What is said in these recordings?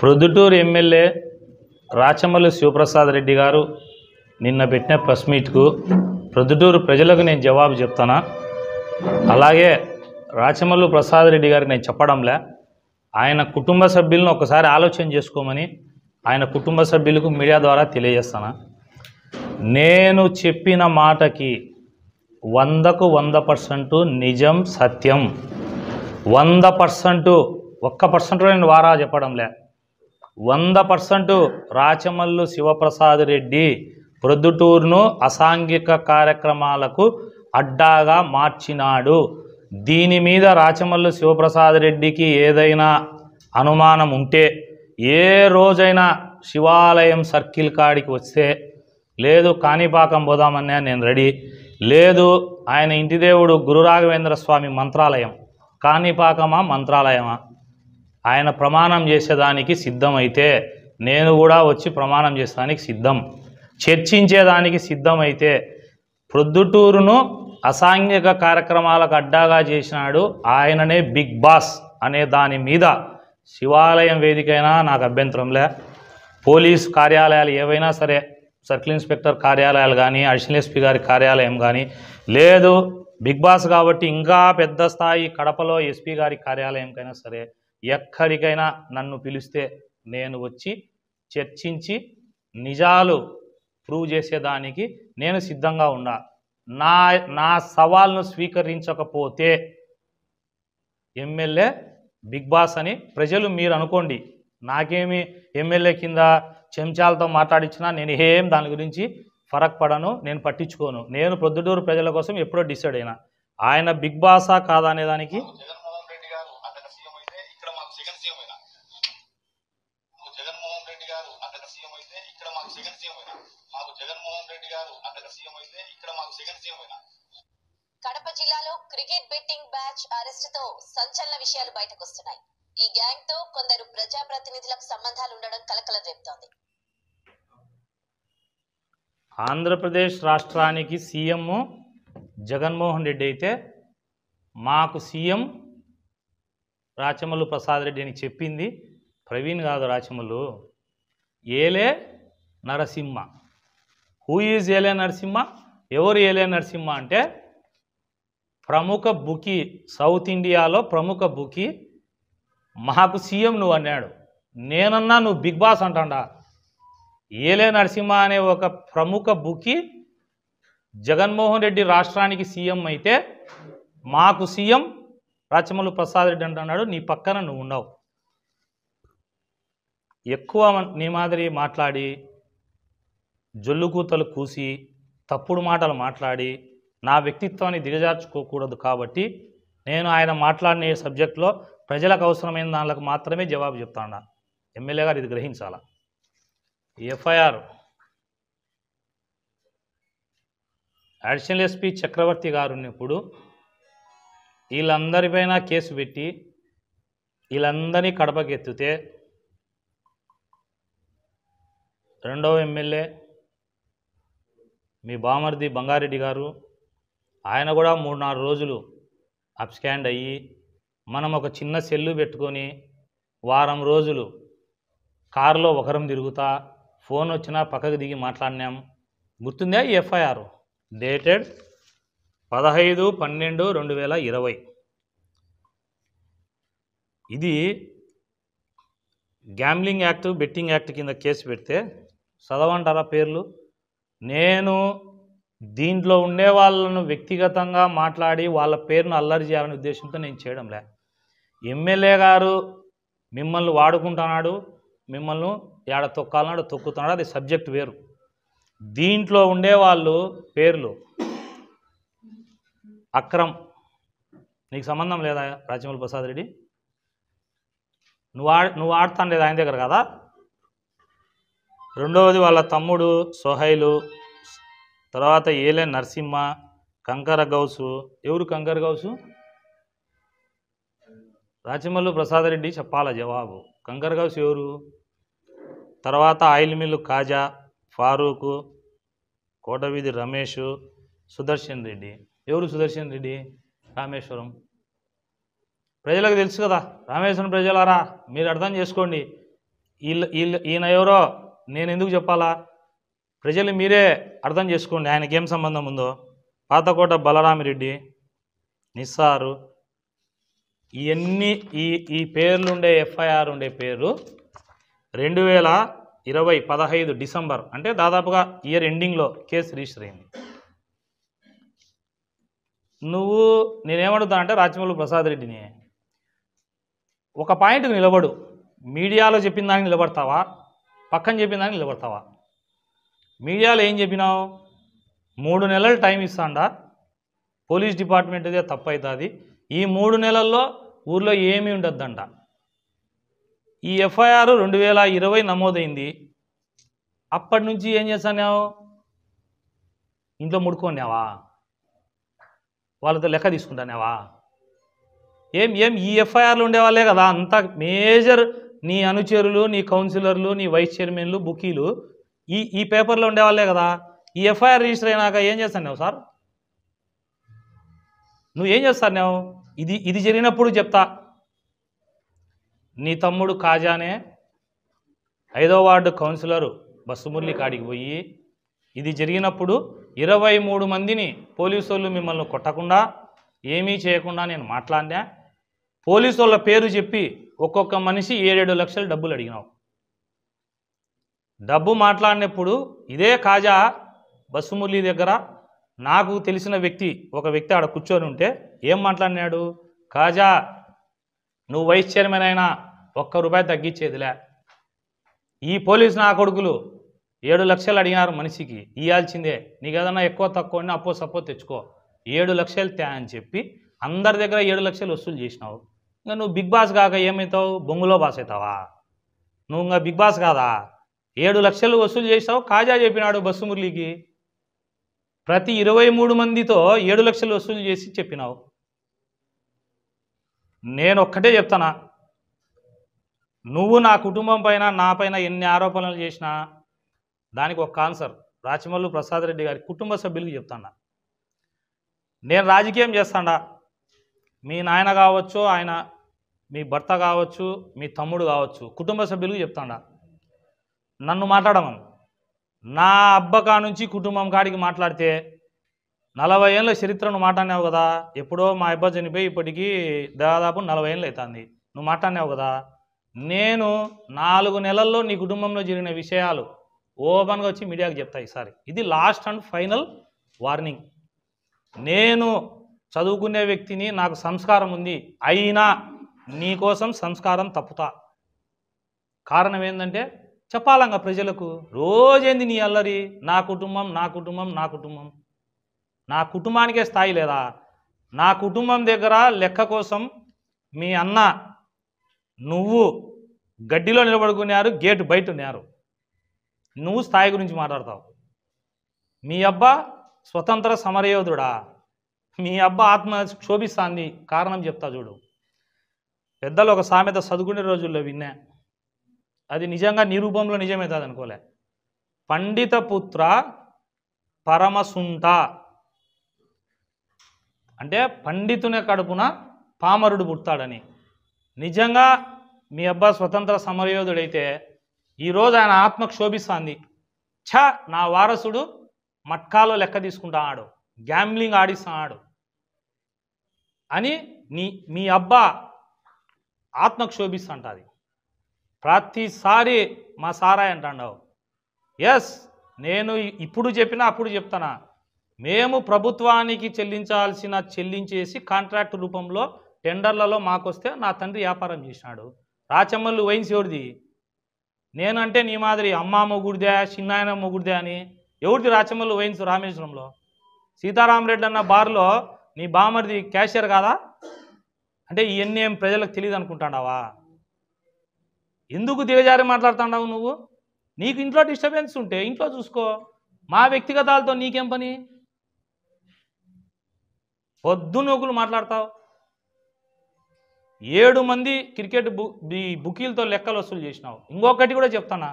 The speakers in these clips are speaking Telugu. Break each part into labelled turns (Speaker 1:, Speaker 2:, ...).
Speaker 1: ప్రొద్దుటూరు ఎమ్మెల్యే రాచమల్లి శివప్రసాద్ రెడ్డి గారు నిన్న పెట్టిన ప్రెస్ మీట్కు ప్రొద్దుటూరు ప్రజలకు నేను జవాబు చెప్తానా అలాగే రాచమల్లు ప్రసాద్ రెడ్డి గారికి నేను చెప్పడంలే ఆయన కుటుంబ సభ్యులను ఒకసారి ఆలోచన చేసుకోమని ఆయన కుటుంబ సభ్యులకు మీడియా ద్వారా తెలియజేస్తాను నేను చెప్పిన మాటకి వందకు వంద పర్సెంటు నిజం సత్యం వంద పర్సెంటు ఒక్క పర్సెంట్ నేను వారా చెప్పడంలే వంద పర్సెంట్ రాచమల్లు శివప్రసాద్ రెడ్డి ప్రొద్దుటూరును అసాంఘిక కార్యక్రమాలకు అడ్డాగా మార్చినాడు దీని మీద రాచమల్లు శివప్రసాద్ రెడ్డికి ఏదైనా అనుమానం ఉంటే ఏ రోజైనా శివాలయం సర్కిల్ కాడికి వస్తే లేదు కాణిపాకం పోదామన్నా నేను రెడీ లేదు ఆయన ఇంటి దేవుడు గురురాఘవేంద్ర స్వామి మంత్రాలయం కాణిపాకమా మంత్రాలయమా ఆయన ప్రమాణం చేసేదానికి సిద్ధమైతే నేను కూడా వచ్చి ప్రమాణం చేసేదానికి సిద్ధం చర్చించేదానికి సిద్ధమైతే ప్రొద్దుటూరును అసాంఘిక కార్యక్రమాలకు అడ్డాగా చేసినాడు ఆయననే బిగ్ బాస్ అనే దాని మీద శివాలయం వేదికైనా నాకు అభ్యంతరంలే పోలీస్ కార్యాలయాలు ఏవైనా సరే సర్కిల్ ఇన్స్పెక్టర్ కార్యాలయాలు కానీ అడిషనల్ ఎస్పీ గారి కార్యాలయం కానీ లేదు బిగ్ బాస్ కాబట్టి ఇంకా పెద్ద స్థాయి కడపలో ఎస్పీ గారి కార్యాలయంకైనా సరే ఎక్కడికైనా నన్ను పిలిస్తే నేను వచ్చి చర్చించి నిజాలు ప్రూవ్ చేసేదానికి నేను సిద్ధంగా ఉన్నా నా నా సవాల్ను స్వీకరించకపోతే ఎమ్మెల్యే బిగ్ బాస్ అని ప్రజలు మీరు అనుకోండి నాకేమి ఎమ్మెల్యే కింద చెంచాలతో మాట్లాడించినా నేను ఏం దాని గురించి ఫరక్ పడను నేను పట్టించుకోను నేను ప్రొద్దుటూరు ప్రజల కోసం ఎప్పుడో డిసైడ్ అయినా ఆయన బిగ్ బాసా కాదా అనేదానికి క్రికెట్ బెట్టింగ్ బ్యాచ్ తో సంచలన విషయాలు బయటకొస్తున్నాయి ఈ గ్యాంగ్ తో కొందరు ప్రజాప్రతినిధులకు సంబంధాలు ఉండడం కలకలం రేపుతోంది ఆంధ్రప్రదేశ్ రాష్ట్రానికి సీఎం జగన్మోహన్ రెడ్డి అయితే మాకు సీఎం రాచమల్లు ప్రసాద్ రెడ్డి అని చెప్పింది ప్రవీణ్ కాదు రాచమల్లు ఏలే నరసింహ హూ ఈజ్ ఏలే నరసింహ ఎవరు ఏలే నరసింహ అంటే ప్రముఖ బుకి సౌత్ ఇండియాలో ప్రముఖ బుకి మాకు సీఎం నువ్వు అన్నాడు నేనన్నా నువ్వు బిగ్ బాస్ అంటా ఏలే నరసింహ అనే ఒక ప్రముఖ బుకి జగన్మోహన్ రెడ్డి రాష్ట్రానికి సీఎం అయితే మాకు సీఎం రాచమల్లు ప్రసాద్ రెడ్డి అంటున్నాడు నీ పక్కన నువ్వు ఉండవు ఎక్కువ నీ మాదిరి మాట్లాడి జొల్లుకూతలు కూసి తప్పుడు మాటలు మాట్లాడి నా వ్యక్తిత్వాన్ని దిగజార్చుకోకూడదు కాబట్టి నేను ఆయన మాట్లాడిన సబ్జెక్ట్లో ప్రజలకు అవసరమైన దానికి మాత్రమే జవాబు చెప్తాను ఎమ్మెల్యే గారు ఇది గ్రహించాలా ఎఫ్ఐఆర్ అడిషనల్ ఎస్పీ చక్రవర్తి గారు ఇప్పుడు వీళ్ళందరిపైన కేసు పెట్టి వీళ్ళందరినీ కడపకెత్తితే రెండవ ఎమ్మెల్యే మీ బామర్ది బంగారెడ్డి గారు ఆయన కూడా మూడు నాలుగు రోజులు అప్స్కాండ్ అయ్యి మనం ఒక చిన్న సెల్లు పెట్టుకొని వారం రోజులు కారులో ఒకరం తిరుగుతా ఫోన్ వచ్చినా పక్కకు దిగి మాట్లాడినాం గుర్తుందా ఈ ఎఫ్ఐఆర్ డేటెడ్ పదహైదు పన్నెండు రెండు వేల ఇరవై ఇది గ్యాంబ్లింగ్ యాక్ట్ బెట్టింగ్ యాక్ట్ కింద కేసు పెడితే చదవంటారా పేర్లు నేను దీంట్లో ఉండే వాళ్ళను వ్యక్తిగతంగా మాట్లాడి వాళ్ళ పేరును అల్లరి చేయాలనే ఉద్దేశంతో నేను చేయడం లే ఎమ్మెల్యే గారు మిమ్మల్ని వాడుకుంటున్నాడు మిమ్మల్ని ఏడ తొక్కాలన్నాడు తొక్కుతున్నాడు అది సబ్జెక్ట్ వేరు దీంట్లో ఉండేవాళ్ళు పేర్లు అక్రమ్ నీకు సంబంధం లేదా రాజమౌళి ప్రసాద్ రెడ్డి నువ్వు ఆడు నువ్వు ఆడతాను లేదు ఆయన దగ్గర కదా రెండవది వాళ్ళ తమ్ముడు సొహైలు తర్వాత ఏలే నరసింహ కంకర గౌసు ఎవరు కంకర గౌసు రాచమల్లు ప్రసాదరెడ్డి చెప్పాల జవాబు కంకర గౌసు ఎవరు తర్వాత ఆయిల్ మిల్లు కాజా ఫారూకు కోటవీధి రమేష్ సుదర్శన్ రెడ్డి ఎవరు సుదర్శన్ రెడ్డి రామేశ్వరం ప్రజలకు తెలుసు కదా రామేశ్వరం ప్రజలారా మీరు అర్థం చేసుకోండి వీళ్ళ వీళ్ళ ఈయన ఎవరో నేను ఎందుకు చెప్పాలా ప్రజలు మీరే అర్థం చేసుకోండి ఆయనకి ఏం సంబంధం ఉందో పాతకోట బలరామిరెడ్డి నిస్సారు ఇవన్నీ ఈ ఈ పేర్లు ఉండే ఎఫ్ఐఆర్ ఉండే పేరు రెండు వేల ఇరవై పదహైదు డిసెంబర్ అంటే దాదాపుగా ఇయర్ ఎండింగ్లో కేసు రిజిస్టర్ అయింది నువ్వు నేనేమడుతా అంటే రాజమౌళి ప్రసాద్ రెడ్డిని ఒక పాయింట్కి నిలబడు మీడియాలో చెప్పిన దానికి నిలబడతావా పక్కన చెప్పిన దానికి నిలబడతావా మీడియాలో ఏం చెప్పినావు మూడు నెలలు టైం ఇస్తాడా పోలీస్ డిపార్ట్మెంట్దే తప్పు అవుతుంది ఈ మూడు నెలల్లో ఊర్లో ఏమీ అంట ఈ ఎఫ్ఐఆర్ రెండు వేల ఇరవై నమోదైంది అప్పటి నుంచి ఏం చేశానావు ఇంట్లో ముడుకోనేవా వాళ్ళతో లెక్క తీసుకుంటానేవా ఏం ఏం ఈ ఎఫ్ఐఆర్లు ఉండేవాళ్ళే కదా అంత మేజర్ నీ అనుచరులు నీ కౌన్సిలర్లు నీ వైస్ చైర్మన్లు బుకీలు ఈ ఈ పేపర్లో ఉండేవాళ్ళే కదా ఈ ఎఫ్ఐఆర్ రిజిస్టర్ అయినాక ఏం చేస్తాను సార్ నువ్వు ఏం చేస్తాను ఇది ఇది జరిగినప్పుడు చెప్తా నీ తమ్ముడు కాజానే ఐదో వార్డు కౌన్సిలరు బస్సుమురళి కాడికి పోయి ఇది జరిగినప్పుడు ఇరవై మూడు మందిని పోలీసు వాళ్ళు మిమ్మల్ని కొట్టకుండా ఏమీ చేయకుండా నేను మాట్లాడినా పోలీసు వాళ్ళ పేరు చెప్పి ఒక్కొక్క మనిషి ఏడేడు లక్షలు డబ్బులు అడిగినావు డబ్బు మాట్లాడినప్పుడు ఇదే కాజా బస్సుమురళి దగ్గర నాకు తెలిసిన వ్యక్తి ఒక వ్యక్తి ఆడ కూర్చొని ఉంటే ఏం మాట్లాడినాడు కాజా నువ్వు వైస్ చైర్మన్ అయినా ఒక్క రూపాయి తగ్గించేదిలే ఈ పోలీసు నా కొడుకులు ఏడు లక్షలు అడిగినారు మనిషికి ఇవ్వాల్సిందే నీకు ఏదన్నా ఎక్కువ తక్కువ ఉన్నా అప్పో సపో తెచ్చుకో ఏడు లక్షలు తే అని చెప్పి అందరి దగ్గర ఏడు లక్షలు వసూలు చేసినావు ఇంకా నువ్వు బిగ్ బాస్ కాక ఏమవుతావు బొంగులో బాస్ అవుతావా నువ్వు ఇంకా బిగ్ బాస్ కాదా ఏడు లక్షలు వసూలు చేశావు కాజా చెప్పినాడు బస్సు మురళికి ప్రతి ఇరవై మూడు మందితో ఏడు లక్షలు వసూలు చేసి చెప్పినావు నేను ఒక్కటే చెప్తానా నువ్వు నా కుటుంబం పైన నా పైన ఎన్ని ఆరోపణలు చేసినా దానికి ఒక ఆన్సర్ రాచమల్లు ప్రసాద్ రెడ్డి గారి కుటుంబ సభ్యులకు చెప్తాను నేను రాజకీయం చేస్తాడా మీ నాయన కావచ్చు ఆయన మీ భర్త కావచ్చు మీ తమ్ముడు కావచ్చు కుటుంబ సభ్యులకు చెప్తాడా నన్ను మాట్లాడమను నా అబ్బకా నుంచి కుటుంబం కాడికి మాట్లాడితే నలభై ఏళ్ళ చరిత్రను మాట్లాడినావు కదా ఎప్పుడో మా అబ్బా చనిపోయి ఇప్పటికీ దాదాపు నలభై ఏళ్ళు అవుతుంది నువ్వు మాట్లాడినావు కదా నేను నాలుగు నెలల్లో నీ కుటుంబంలో జరిగిన విషయాలు ఓపెన్గా వచ్చి మీడియాకి చెప్తా ఈసారి ఇది లాస్ట్ అండ్ ఫైనల్ వార్నింగ్ నేను చదువుకునే వ్యక్తిని నాకు సంస్కారం ఉంది అయినా నీకోసం సంస్కారం తప్పుతా కారణం ఏంటంటే చెప్పాలంగా ప్రజలకు రోజేంది నీ అల్లరి నా కుటుంబం నా కుటుంబం నా కుటుంబం నా కుటుంబానికే స్థాయి లేదా నా కుటుంబం దగ్గర లెక్క కోసం మీ అన్న నువ్వు గడ్డిలో నిలబడుకున్నారు గేటు బయట ఉన్నారు నువ్వు స్థాయి గురించి మాట్లాడతావు మీ అబ్బా స్వతంత్ర సమరయోధుడా మీ అబ్బా ఆత్మ క్షోభిస్తాంది కారణం చెప్తా చూడు పెద్దలు ఒక సామెత చదువుకునే రోజుల్లో విన్నా అది నిజంగా నిరూపంలో నిజమవుతుంది అనుకోలే పండిత పుత్ర పరమసుంట అంటే పండితుని కడుపున పామరుడు పుడతాడని నిజంగా మీ అబ్బా స్వతంత్ర సమరయోధుడైతే ఈరోజు ఆయన ఆత్మ క్షోభిస్తుంది ఛ నా వారసుడు మట్కాలో లెక్క తీసుకుంటాడు గ్యాంబ్లింగ్ ఆడిస్తున్నాడు అని నీ మీ అబ్బా ఆత్మ క్షోభిస్తుంటుంది ప్రతిసారి మా సారాయ్ అంటాడు ఎస్ నేను ఇప్పుడు చెప్పినా అప్పుడు చెప్తానా మేము ప్రభుత్వానికి చెల్లించాల్సిన చెల్లించేసి కాంట్రాక్ట్ రూపంలో టెండర్లలో మాకొస్తే నా తండ్రి వ్యాపారం చేసినాడు రాచమ్మలు వయన్స్ ఎవరిది నేనంటే నీ మాదిరి అమ్మ మొగుడిదే చిన్నాయన మొగుడిదే అని ఎవరిది రాచమ్మలు వయన్స్ రామేశ్వరంలో సీతారామరెడ్డి అన్న బార్లో నీ బామరిది క్యాషియర్ కాదా అంటే ఇవన్నీ ఏం ప్రజలకు తెలియదు అనుకుంటాడావా ఎందుకు దిగజారి మాట్లాడుతున్నావు నువ్వు నీకు ఇంట్లో డిస్టర్బెన్స్ ఉంటే ఇంట్లో చూసుకో మా వ్యక్తిగతాలతో నీకేం పని పొద్దు నూకులు మాట్లాడతావు ఏడు మంది క్రికెట్ బు ఈ బుకీలతో లెక్కలు వసూలు చేసినావు ఇంకొకటి కూడా చెప్తానా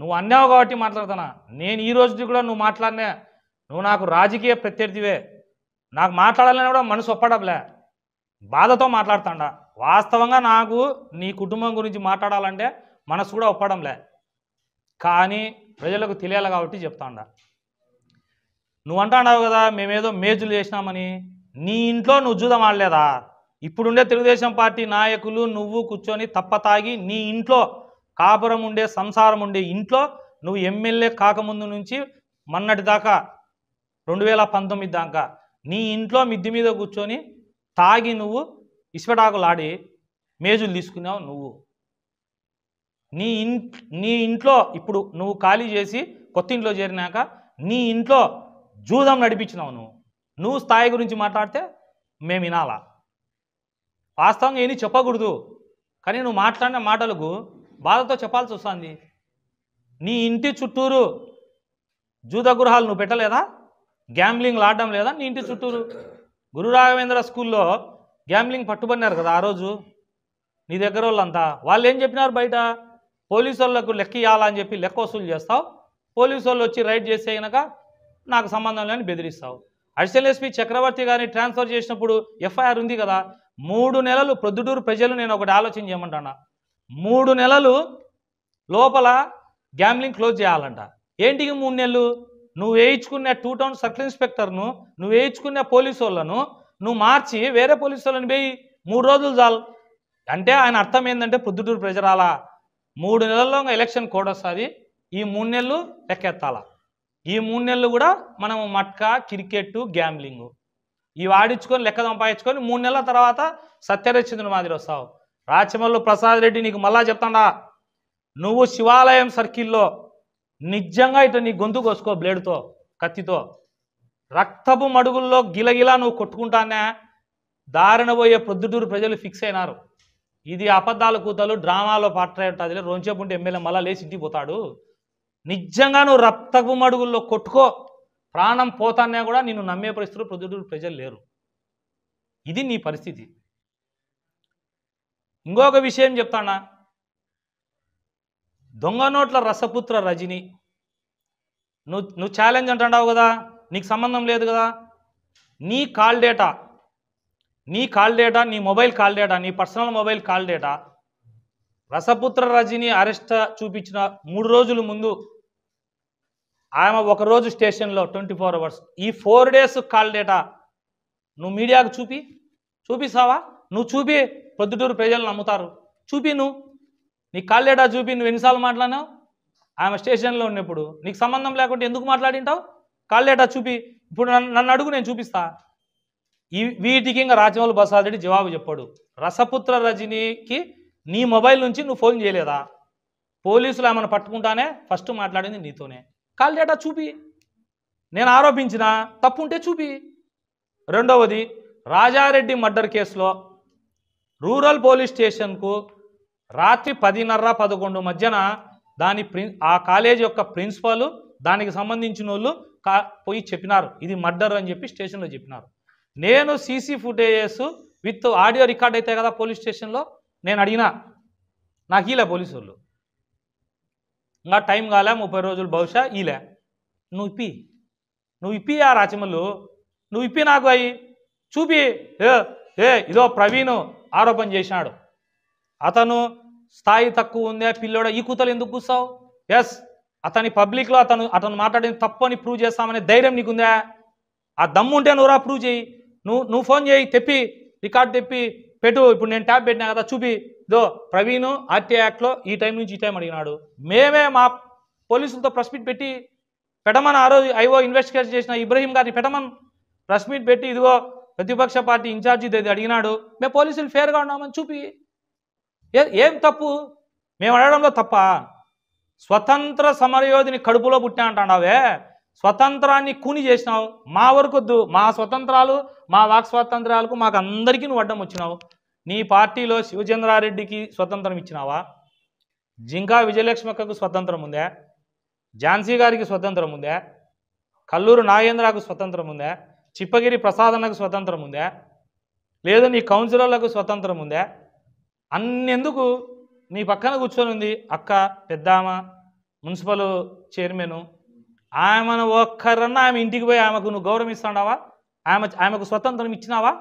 Speaker 1: నువ్వు అన్నావు కాబట్టి మాట్లాడుతానా నేను ఈ రోజు కూడా నువ్వు మాట్లాడినా నువ్వు నాకు రాజకీయ ప్రత్యర్థివే నాకు మాట్లాడాలని కూడా మనసు ఒప్పడంలే బాధతో మాట్లాడుతాడా వాస్తవంగా నాకు నీ కుటుంబం గురించి మాట్లాడాలంటే మనసు కూడా ఒప్పడంలే కానీ ప్రజలకు తెలియాలి కాబట్టి చెప్తాండ నువ్వంటాడావు కదా మేమేదో మేజులు చేసినామని నీ ఇంట్లో నువ్వు చూద్దాం ఆడలేదా ఇప్పుడుండే తెలుగుదేశం పార్టీ నాయకులు నువ్వు కూర్చొని తప్పతాగి నీ ఇంట్లో కాపురం ఉండే సంసారం ఉండే ఇంట్లో నువ్వు ఎమ్మెల్యే కాకముందు నుంచి మొన్నటి దాకా రెండు వేల పంతొమ్మిది దాకా నీ ఇంట్లో మిద్ది మీద కూర్చొని తాగి నువ్వు ఇసుపెటాకులాడి మేజులు తీసుకున్నావు నువ్వు నీ ఇన్ నీ ఇంట్లో ఇప్పుడు నువ్వు ఖాళీ చేసి కొత్త ఇంట్లో చేరినాక నీ ఇంట్లో జూదం నడిపించినావు నువ్వు నువ్వు స్థాయి గురించి మాట్లాడితే మేము వినాలా వాస్తవంగా ఏమీ చెప్పకూడదు కానీ నువ్వు మాట్లాడిన మాటలకు బాధతో చెప్పాల్సి వస్తుంది నీ ఇంటి చుట్టూరు జూద గృహాలు నువ్వు పెట్టలేదా గ్యాంబ్లింగ్లు ఆడడం లేదా నీ ఇంటి చుట్టూరు గురు రాఘవేంద్ర స్కూల్లో గ్యాంబ్లింగ్ పట్టుబడినారు కదా ఆ రోజు నీ దగ్గర వాళ్ళంతా వాళ్ళు ఏం చెప్పినారు బయట పోలీసు వాళ్ళకు లెక్క ఇవ్వాలని చెప్పి లెక్క వసూలు చేస్తావు పోలీసు వాళ్ళు వచ్చి రైడ్ చేసేయనక నాకు సంబంధం లేని బెదిరిస్తావు అడిషనల్ ఎస్పీ చక్రవర్తి గారిని ట్రాన్స్ఫర్ చేసినప్పుడు ఎఫ్ఐఆర్ ఉంది కదా మూడు నెలలు ప్రొద్దుటూరు ప్రజలు నేను ఒకటి ఆలోచన చేయమంటాను మూడు నెలలు లోపల గ్యాంబ్లింగ్ క్లోజ్ చేయాలంట ఏంటికి మూడు నెలలు నువ్వు వేయించుకున్న టూ టౌన్ సర్కిల్ ఇన్స్పెక్టర్ను నువ్వు వేయించుకున్న పోలీసు వాళ్ళను నువ్వు మార్చి వేరే పోలీసు వాళ్ళని పోయి మూడు రోజులు చాలు అంటే ఆయన అర్థం ఏంటంటే ప్రొద్దుటూరు ప్రజరాల మూడు నెలల్లో ఎలక్షన్ కోడ్ వస్తుంది ఈ మూడు నెలలు లెక్కెత్తాల ఈ మూడు నెలలు కూడా మనం మట్కా క్రికెట్ గ్యాంబ్లింగ్ ఇవి ఆడించుకొని లెక్క సంపాదించుకొని మూడు నెలల తర్వాత సత్యరచంద్రుని మాదిరి వస్తావు రాచమల్లు ప్రసాద్ రెడ్డి నీకు మళ్ళా చెప్తాడా నువ్వు శివాలయం సర్కిల్లో నిజంగా ఇటు నీ గొంతు కోసుకో బ్లేడ్తో కత్తితో రక్తపు మడుగుల్లో గిలగిలా నువ్వు కొట్టుకుంటానే దారిన పోయే ప్రొద్దుటూరు ప్రజలు ఫిక్స్ అయినారు ఇది అబద్ధాల కూతలు డ్రామాలో పాటలే ఉంటుంది ఎమ్మెల్యే మళ్ళా లేచి ఇంటికి పోతాడు నిజంగా నువ్వు రక్తపు మడుగుల్లో కొట్టుకో ప్రాణం పోతానే కూడా నిన్ను నమ్మే పరిస్థితులు ప్రొద్దుటూరు ప్రజలు లేరు ఇది నీ పరిస్థితి ఇంకొక విషయం చెప్తానా దొంగ నోట్ల రసపుత్ర రజని నువ్వు నువ్వు ఛాలెంజ్ అంటున్నావు కదా నీకు సంబంధం లేదు కదా నీ కాల్ డేటా నీ కాల్ డేటా నీ మొబైల్ కాల్ డేటా నీ personal mobile call data Rasaputra Rajini arrest చూపించిన మూడు రోజుల ముందు ఆమె ఒకరోజు స్టేషన్లో ట్వంటీ ఫోర్ అవర్స్ ఈ ఫోర్ డేస్ కాల్ డేటా నువ్వు మీడియాకు చూపి చూపిస్తావా నువ్వు చూపి పొద్దుటూరు ప్రజలు నమ్ముతారు చూపి నువ్వు నీ కాల్ డేటా చూపి నువ్వు ఎన్నిసార్లు మాట్లాడినావు ఆమె స్టేషన్లో ఉన్నప్పుడు నీకు సంబంధం లేకుండా ఎందుకు మాట్లాడింటావు కాళ్ళేటా చూపి ఇప్పుడు నన్ను నన్ను అడుగు నేను చూపిస్తా ఈ వీటికి ఇంకా రాజమౌళి బసాదుడి జవాబు చెప్పాడు రసపుత్ర రజనీకి నీ మొబైల్ నుంచి నువ్వు ఫోన్ చేయలేదా పోలీసులు ఆమెను పట్టుకుంటానే ఫస్ట్ మాట్లాడింది నీతోనే కాల్ డేటా చూపి నేను ఆరోపించిన ఉంటే చూపి రెండవది రాజారెడ్డి మర్డర్ కేసులో రూరల్ పోలీస్ స్టేషన్కు రాత్రి పదిన్నర పదకొండు మధ్యన దాని ప్రిన్ ఆ కాలేజీ యొక్క ప్రిన్సిపాల్ దానికి సంబంధించిన వాళ్ళు కా పోయి చెప్పినారు ఇది మర్డర్ అని చెప్పి స్టేషన్లో చెప్పినారు నేను CC footages with audio record అవుతాయి కదా పోలీస్ స్టేషన్లో నేను అడిగిన నాకు ఈలే పోలీసు వాళ్ళు ఇంకా టైం కాలే ముప్పై రోజులు బహుశా ఈలే నువ్వు ఇప్పి నువ్వు ఇప్పి ఆ రాచమల్లు నువ్వు ఇప్పి నాకు అయి చూపి ఏ ఏ ఇదో ప్రవీణ్ ఆరోపణ చేసినాడు అతను స్థాయి తక్కువ ఉందే పిల్లోడ ఈ కూతలు ఎందుకు కూసావు ఎస్ అతని పబ్లిక్లో అతను అతను మాట్లాడిన తప్పు అని ప్రూవ్ చేస్తామనే ధైర్యం నీకుందా ఆ దమ్ము ఉంటే నువ్వురా ప్రూవ్ చేయి నువ్వు నువ్వు ఫోన్ చేయి తెప్పి రికార్డ్ తెప్పి పెట్టు ఇప్పుడు నేను ట్యాబ్ పెట్టినా కదా చూపి దో ప్రవీణ్ ఆర్టీఐ యాక్ట్లో ఈ టైం నుంచి ఈ టైం అడిగినాడు మేమే మా పోలీసులతో ప్రెస్ పెట్టి పెటమన్ ఆ రోజు ఐఓ ఇన్వెస్టిగేషన్ చేసిన ఇబ్రహీం గారి పెటమన్ ప్రెస్మీట్ పెట్టి ఇదిగో ప్రతిపక్ష పార్టీ ఇన్ఛార్జి అడిగినాడు మేము పోలీసులు ఫేర్గా ఉన్నామని చూపి ఏం తప్పు మేము అడగడంలో తప్ప స్వతంత్ర సమరయోధిని కడుపులో పుట్టా అంటాడావే స్వతంత్రాన్ని కూని చేసినావు మా వరకొద్దు మా స్వతంత్రాలు మా వాక్ స్వాతంత్రాలకు మాకు అందరికీ నువ్వు అడ్డం వచ్చినావు నీ పార్టీలో శివచంద్రారెడ్డికి స్వతంత్రం ఇచ్చినావా జింకా విజయలక్ష్మక్కకు స్వతంత్రం ఉందే ఝాన్సీ గారికి స్వతంత్రం ఉందే కల్లూరు నాగేంద్రకు స్వతంత్రం ఉందే చిప్పగిరి ప్రసాదనకు స్వతంత్రం ఉందే లేదు నీ కౌన్సిలర్లకు స్వతంత్రం ఉందే అన్నెందుకు నీ పక్కన కూర్చొని ఉంది అక్క పెద్దామ మున్సిపల్ చైర్మను ఆమెను ఒక్కరన్నా ఆమె ఇంటికి పోయి ఆమెకు నువ్వు గౌరవిస్తున్నావా ఆమె ఆమెకు స్వతంత్రం ఇచ్చినావా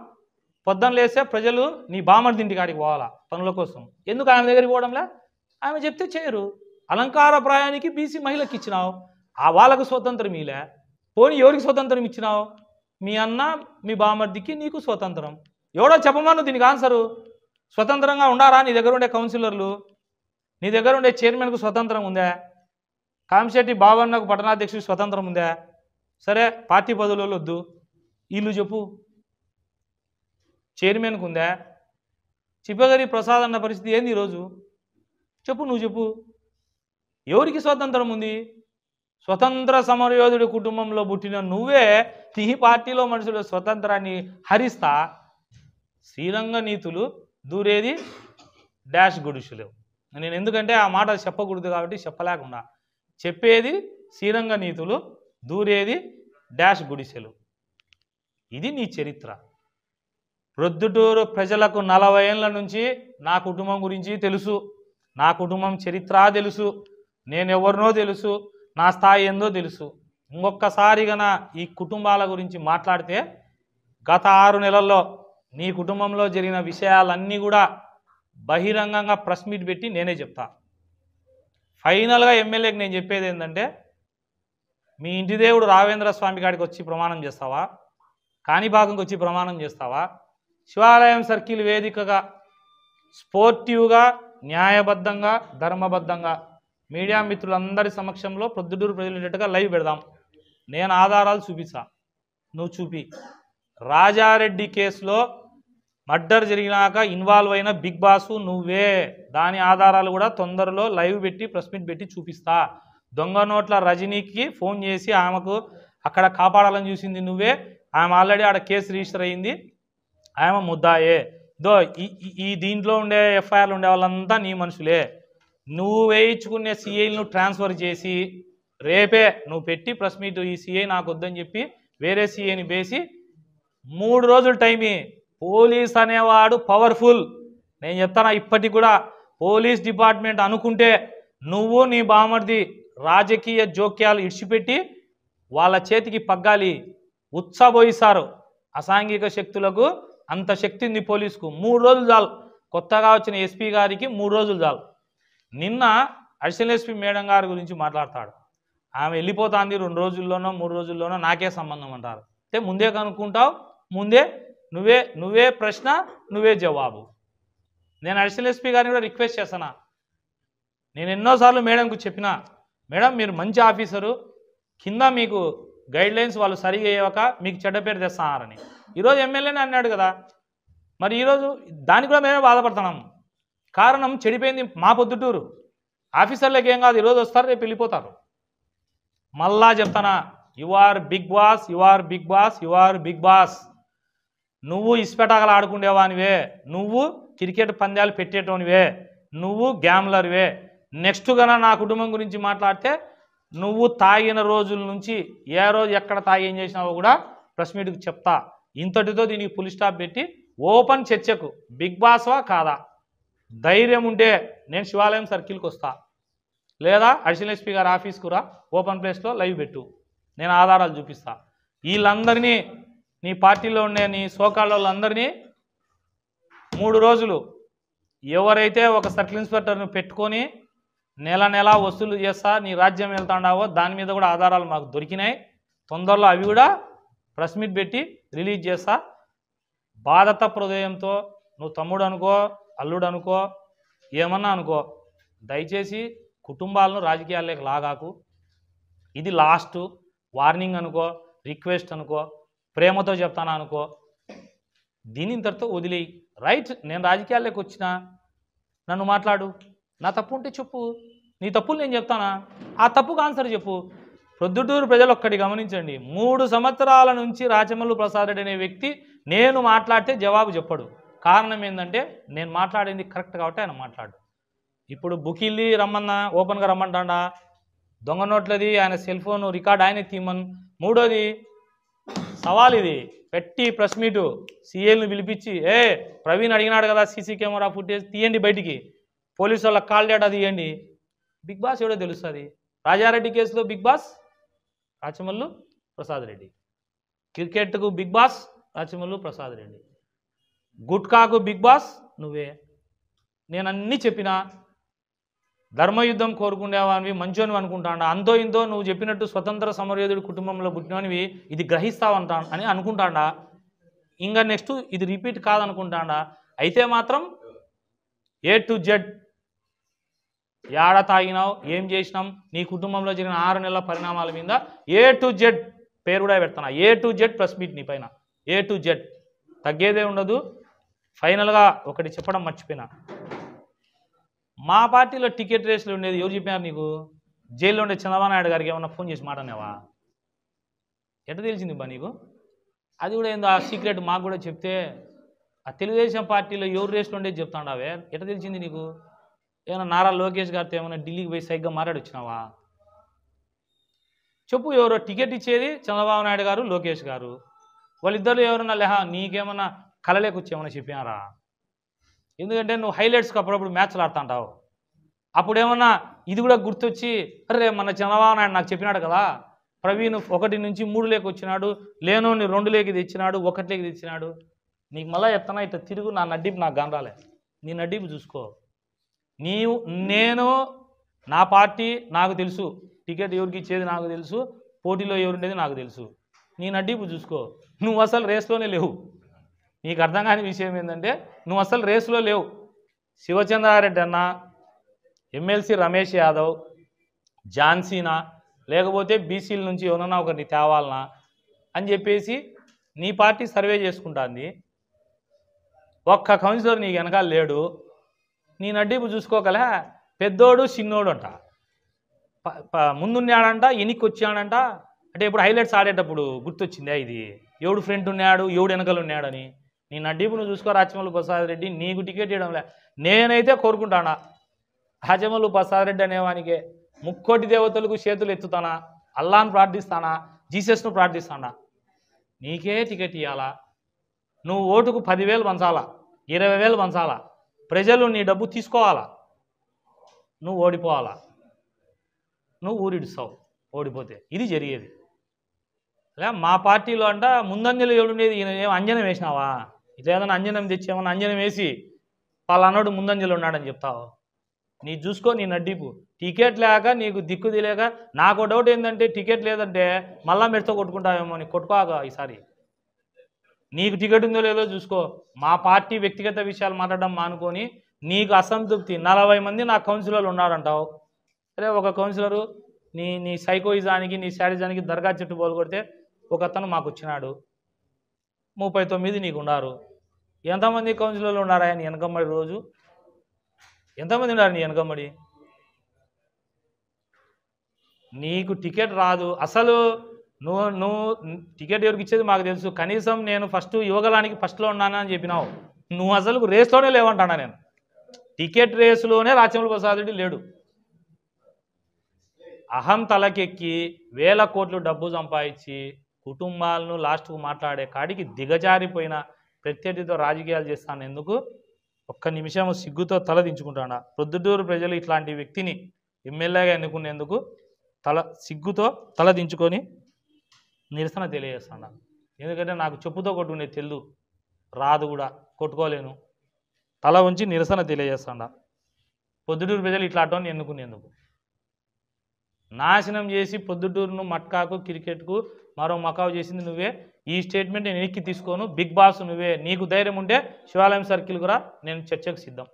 Speaker 1: పొద్దున్న లేస్తే ప్రజలు నీ బామర్ది ఇంటి కాడికి పోవాలా పనుల కోసం ఎందుకు ఆమె దగ్గరికి పోవడంలా ఆమె చెప్తే చేయరు అలంకార ప్రాయానికి బీసీ మహిళకి ఇచ్చినావు ఆ వాళ్ళకు స్వతంత్రం ఇలా పోనీ ఎవరికి స్వతంత్రం ఇచ్చినావు మీ అన్న మీ బామర్దికి నీకు స్వతంత్రం ఎవడో చెప్పమను దీనికి ఆన్సరు స్వతంత్రంగా ఉండారా నీ దగ్గర ఉండే కౌన్సిలర్లు నీ దగ్గర ఉండే చైర్మన్కు స్వతంత్రం ఉందా కామిశెట్టి బావన్నకు పట్టణాధ్యక్షుడికి స్వతంత్రం ఉందా సరే పార్టీ పదవులలో వద్దు వీళ్ళు చెప్పు చైర్మన్కు ఉందా చిప్పగరి ప్రసాద్ అన్న పరిస్థితి ఏంది ఈరోజు చెప్పు నువ్వు చెప్పు ఎవరికి స్వతంత్రం ఉంది స్వతంత్ర సమరయోధుడి కుటుంబంలో పుట్టిన నువ్వే నీ పార్టీలో మనుషుల స్వతంత్రాన్ని హరిస్తా శ్రీరంగ నీతులు దూరేది డాష్ గుడిసులేవు నేను ఎందుకంటే ఆ మాట చెప్పకూడదు కాబట్టి చెప్పలేకుండా చెప్పేది శ్రీరంగ నీతులు దూరేది డాష్ గుడిసెలు ఇది నీ చరిత్ర ప్రొద్దుటూరు ప్రజలకు నలభై ఏళ్ళ నుంచి నా కుటుంబం గురించి తెలుసు నా కుటుంబం చరిత్ర తెలుసు నేను ఎవరినో తెలుసు నా స్థాయి ఏందో తెలుసు ఇంకొకసారిగా ఈ కుటుంబాల గురించి మాట్లాడితే గత ఆరు నెలల్లో నీ కుటుంబంలో జరిగిన విషయాలన్నీ కూడా బహిరంగంగా ప్రెస్ మీట్ పెట్టి నేనే చెప్తా ఫైనల్గా ఎమ్మెల్యేకి నేను చెప్పేది ఏంటంటే మీ ఇంటి దేవుడు రావేంద్ర స్వామి గారికి వచ్చి ప్రమాణం చేస్తావా కాణిభాగంకి వచ్చి ప్రమాణం చేస్తావా శివాలయం సర్కిల్ వేదికగా స్పోర్టివ్గా న్యాయబద్ధంగా ధర్మబద్ధంగా మీడియా మిత్రులందరి సమక్షంలో ప్రొద్దుటూరు ఉండేట్టుగా లైవ్ పెడదాం నేను ఆధారాలు చూపిస్తా నువ్వు చూపి రాజారెడ్డి కేసులో మర్డర్ జరిగినాక ఇన్వాల్వ్ అయిన బిగ్ బాసు నువ్వే దాని ఆధారాలు కూడా తొందరలో లైవ్ పెట్టి ప్రెస్మిట్ పెట్టి చూపిస్తా దొంగ నోట్ల రజనీకి ఫోన్ చేసి ఆమెకు అక్కడ కాపాడాలని చూసింది నువ్వే ఆమె ఆల్రెడీ ఆడ కేసు రిజిస్టర్ అయింది ఆమె ముద్దాయే దో ఈ దీంట్లో ఉండే ఎఫ్ఐఆర్లు ఉండే వాళ్ళంతా నీ మనుషులే నువ్వు వేయించుకునే సిఐలను ట్రాన్స్ఫర్ చేసి రేపే నువ్వు పెట్టి ప్రెస్మీట్ ఈ సిఐ నాకు వద్దని చెప్పి వేరే సిఐని వేసి మూడు రోజులు టైమే పోలీస్ అనేవాడు పవర్ఫుల్ నేను చెప్తానా ఇప్పటికి కూడా పోలీస్ డిపార్ట్మెంట్ అనుకుంటే నువ్వు నీ బామర్ది రాజకీయ జోక్యాలు ఇడిచిపెట్టి వాళ్ళ చేతికి పగ్గాలి ఉత్సాహపోయిస్తారు అసాంఘిక శక్తులకు అంత శక్తి ఉంది పోలీసుకు మూడు రోజులు చాలు కొత్తగా వచ్చిన ఎస్పీ గారికి మూడు రోజులు చాలు నిన్న అడిషనల్ ఎస్పీ మేడం గారి గురించి మాట్లాడతాడు ఆమె వెళ్ళిపోతుంది రెండు రోజుల్లోనో మూడు రోజుల్లోనో నాకే సంబంధం అంటారు అంటే ముందే కనుక్కుంటావు ముందే నువ్వే నువ్వే ప్రశ్న నువ్వే జవాబు నేను అడిషనల్ ఎస్పీ గారిని కూడా రిక్వెస్ట్ చేస్తానా నేను ఎన్నోసార్లు మేడంకు చెప్పిన మేడం మీరు మంచి ఆఫీసరు కింద మీకు గైడ్ లైన్స్ వాళ్ళు సరిగా అయ్యాక మీకు చెడ్డ పేరు తెస్తానని ఈరోజు ఎమ్మెల్యేనే అన్నాడు కదా మరి ఈరోజు దానికి కూడా మేమే బాధపడుతున్నాం కారణం చెడిపోయింది మా పొద్దుటూరు ఆఫీసర్లకు ఏం కాదు ఈరోజు వస్తారు రేపు వెళ్ళిపోతారు మళ్ళా చెప్తానా you are big boss you are big boss you are big boss నువ్వు ఇసుపెటాకలు ఆడుకునేవానివే నువ్వు క్రికెట్ పందాలు పెట్టేటోనివే నువ్వు గ్యామ్లర్వే నెక్స్ట్ గన నా కుటుంబం గురించి మాట్లాడితే నువ్వు తాగిన రోజుల నుంచి ఏ రోజు ఎక్కడ తాగి ఏం చేసినావో కూడా ప్రెస్ మీట్కి చెప్తా ఇంతటితో దీనికి పులి స్టాప్ పెట్టి ఓపెన్ చర్చకు బిగ్ బాస్వా కాదా ధైర్యం ఉంటే నేను శివాలయం సర్కిల్కి వస్తా లేదా అడిషనల్ ఎస్పీ గారి ఆఫీస్కు రా ఓపెన్ ప్లేస్లో లైవ్ పెట్టు నేను ఆధారాలు చూపిస్తా వీళ్ళందరినీ నీ పార్టీలో ఉండే నీ సోకాళ్ళందరినీ వాళ్ళందరినీ మూడు రోజులు ఎవరైతే ఒక సర్కిల్ ఇన్స్పెక్టర్ను పెట్టుకొని నెల నెల వసూలు చేస్తా నీ రాజ్యం వెళ్తాండావో దాని మీద కూడా ఆధారాలు మాకు దొరికినాయి తొందరలో అవి కూడా ప్రెస్ మీట్ పెట్టి రిలీజ్ చేస్తా బాధత హృదయంతో నువ్వు తమ్ముడు అనుకో అల్లుడు అనుకో ఏమన్నా అనుకో దయచేసి కుటుంబాలను రాజకీయాల్లోకి లాగాకు ఇది లాస్ట్ వార్నింగ్ అనుకో రిక్వెస్ట్ అనుకో ప్రేమతో చెప్తాను అనుకో దీని ఇంతటితో వదిలేయి రైట్ నేను రాజకీయాల్లోకి వచ్చిన నన్ను మాట్లాడు నా తప్పు ఉంటే చెప్పు నీ తప్పులు నేను చెప్తానా ఆ తప్పుకు ఆన్సర్ చెప్పు ప్రొద్దుటూరు ప్రజలు ఒక్కటి గమనించండి మూడు సంవత్సరాల నుంచి రాచమల్లు ప్రసాద్ రెడ్డి అనే వ్యక్తి నేను మాట్లాడితే జవాబు చెప్పడు కారణం ఏంటంటే నేను మాట్లాడింది కరెక్ట్ కాబట్టి ఆయన మాట్లాడు ఇప్పుడు బుకిల్లి రమ్మన్నా ఓపెన్గా రమ్మంటాడా దొంగ నోట్లది ఆయన సెల్ ఫోన్ రికార్డ్ ఆయనే తీమన్ మూడోది సవాల్ ఇది పెట్టి ప్రెస్ మీటు సీఏల్ని పిలిపించి ఏ ప్రవీణ్ అడిగినాడు కదా సీసీ కెమెరా ఫుటేజ్ తీయండి బయటికి పోలీసు వాళ్ళ కాల్ డేటా తీయండి బిగ్ బాస్ ఎవడో తెలుస్తుంది రాజారెడ్డి కేసులో బిగ్ బాస్ రాచమల్లు ప్రసాద్ రెడ్డి క్రికెట్కు బిగ్ బాస్ రాచమల్లు ప్రసాద్ రెడ్డి గుట్కాకు బిగ్ బాస్ నువ్వే నేను చెప్పినా ధర్మయుద్ధం కోరుకునేవానివి మంచోనివి అనుకుంటాడు అంతో ఇంతో నువ్వు చెప్పినట్టు స్వతంత్ర సమరయోధుడి కుటుంబంలో పుట్టినవి ఇది గ్రహిస్తావంటా అని అనుకుంటాడా ఇంకా నెక్స్ట్ ఇది రిపీట్ కాదనుకుంటాడా అయితే మాత్రం ఏ టు జెడ్ ఏడ తాగినావు ఏం చేసినాం నీ కుటుంబంలో జరిగిన ఆరు నెలల పరిణామాల మీద ఏ టు జెడ్ పేరు కూడా పెడతాను ఏ టు జెడ్ ప్లస్ మీట్ నీ పైన ఏ టు జెడ్ తగ్గేదే ఉండదు ఫైనల్గా ఒకటి చెప్పడం మర్చిపోయినా మా పార్టీలో టికెట్ రేసులు ఉండేది ఎవరు చెప్పారు నీకు జైల్లో ఉండే చంద్రబాబు నాయుడు గారికి ఏమన్నా ఫోన్ చేసి మాటనేవా ఎట్ట తెలిసింది బా నీకు అది కూడా ఏందో ఆ సీక్రెట్ మాకు కూడా చెప్తే ఆ తెలుగుదేశం పార్టీలో ఎవరు రేసులు ఉండేది చెప్తాడావే ఎట్ట తెలిసింది నీకు ఏమైనా నారా లోకేష్ గారితో ఏమైనా ఢిల్లీకి పోయి సరిగ్గా వచ్చినావా చెప్పు ఎవరో టికెట్ ఇచ్చేది చంద్రబాబు నాయుడు గారు లోకేష్ గారు వాళ్ళిద్దరు ఎవరన్నా లేహా నీకేమన్నా కలలేకొచ్చి ఏమైనా చెప్పారా ఎందుకంటే నువ్వు హైలైట్స్కి అప్పుడప్పుడు మ్యాచ్లు ఆడుతుంటావు అప్పుడేమన్నా ఇది కూడా గుర్తొచ్చి అరే మన చంద్రబాబు నాయుడు నాకు చెప్పినాడు కదా ప్రవీణ్ ఒకటి నుంచి మూడు లేక వచ్చినాడు లేనోని రెండు లేక తెచ్చినాడు ఒకటి లేక తెచ్చినాడు నీకు మళ్ళీ ఎత్తన ఇట్లా తిరుగు నా నడ్డిపు నాకు గనరాలే నీ నడ్డిపు చూసుకో నీవు నేను నా పార్టీ నాకు తెలుసు టికెట్ ఎవరికి ఇచ్చేది నాకు తెలుసు పోటీలో ఎవరుండేది నాకు తెలుసు నీ నడ్డిపు చూసుకో నువ్వు అసలు రేస్లోనే లేవు నీకు అర్థం కాని విషయం ఏంటంటే నువ్వు అసలు రేసులో లేవు శివచంద్రారెడ్డి అన్న ఎమ్మెల్సీ రమేష్ యాదవ్ ఝాన్సీనా లేకపోతే బీసీల నుంచి ఏమన్నా ఒకరిని తేవాలనా అని చెప్పేసి నీ పార్టీ సర్వే చేసుకుంటుంది ఒక్క కౌన్సిలర్ నీ వెనకాల లేడు నీ నడ్డీపు చూసుకోగలే పెద్దోడు చిన్నోడు అంట ముందున్నాడంట ఎనికి వచ్చాడంట అంటే ఇప్పుడు హైలైట్స్ ఆడేటప్పుడు గుర్తొచ్చిందే ఇది ఎవడు ఫ్రంట్ ఉన్నాడు ఎవడు వెనకలు ఉన్నాడని నీ నడ్డీపు నువ్వు చూసుకో రాజమల్లు ప్రసాద్ రెడ్డి నీకు టికెట్ లే నేనైతే కోరుకుంటానా రాజమల్లు ప్రసాద్ రెడ్డి అనేవానికి ముక్కోటి దేవతలకు చేతులు ఎత్తుతానా అల్లాను ప్రార్థిస్తానా జీసస్ను ప్రార్థిస్తానా నీకే టికెట్ ఇవ్వాలా నువ్వు ఓటుకు పదివేలు పంచాలా ఇరవై వేలు పంచాలా ప్రజలు నీ డబ్బు తీసుకోవాలా నువ్వు ఓడిపోవాలా నువ్వు ఊరిడుస్తావు ఓడిపోతే ఇది జరిగేది లే మా పార్టీలో అంట ముందంజలు ఏడుండేది ఈయన ఏం అంజనం వేసినావా ఇదేదైనా అంజనం తెచ్చేమన్నా అంజనం వేసి పలానాడు ముందంజలు ఉన్నాడని చెప్తావు నీ చూసుకో నీ నడ్డిపు టికెట్ లేక నీకు దిక్కు తెలియక నాకు డౌట్ ఏంటంటే టికెట్ లేదంటే మళ్ళా మెడతో కొట్టుకుంటావేమో నీ కొట్టుకోక ఈసారి నీకు టికెట్ ఉందో లేదో చూసుకో మా పార్టీ వ్యక్తిగత విషయాలు మాట్లాడడం మానుకొని నీకు అసంతృప్తి నలభై మంది నా కౌన్సిలర్లు ఉన్నారంటావు అరే ఒక కౌన్సిలరు నీ నీ సైకోయిజానికి నీ శాడిజానికి దర్గా చెట్టు పోలు కొడితే ఒక అతను మాకు వచ్చినాడు ముప్పై తొమ్మిది నీకు ఉన్నారు ఎంతమంది కౌన్సిలర్లు ఉన్నారా ఆయన వెనకమ్మడి రోజు ఎంతమంది ఉన్నారు నీ వెనకమ్మడి నీకు టికెట్ రాదు అసలు నువ్వు నువ్వు టికెట్ ఎవరికి ఇచ్చేది మాకు తెలుసు కనీసం నేను ఫస్ట్ యువగలానికి ఫస్ట్లో ఉన్నానని చెప్పినావు నువ్వు అసలు రేస్లోనే లేవంటానా నేను టికెట్ రేసులోనే రాచమల ప్రసాదుడి లేడు అహం తలకెక్కి వేల కోట్లు డబ్బు సంపాదించి కుటుంబాలను లాస్ట్కు మాట్లాడే కాడికి దిగజారిపోయిన ప్రత్యర్థితో రాజకీయాలు చేస్తాను ఎందుకు ఒక్క నిమిషం సిగ్గుతో తల దించుకుంటాడా ప్రొద్దుటూరు ప్రజలు ఇట్లాంటి వ్యక్తిని ఎమ్మెల్యేగా ఎన్నుకునేందుకు తల సిగ్గుతో తల దించుకొని నిరసన తెలియజేస్తాడా ఎందుకంటే నాకు చెప్పుతో కొట్టుకునే తెల్లు రాదు కూడా కొట్టుకోలేను తల ఉంచి నిరసన తెలియజేస్తాడా పొద్దుటూరు ప్రజలు ఇట్లాంటి ఎన్నుకునేందుకు నాశనం చేసి పొద్దుటూరును మట్కాకు క్రికెట్కు మరో మకావు చేసింది నువ్వే ఈ స్టేట్మెంట్ నేను ఎక్కి తీసుకోను బిగ్ బాస్ నువ్వే నీకు ధైర్యం ఉంటే శివాలయం సర్కిల్ కూడా నేను చర్చకు సిద్ధం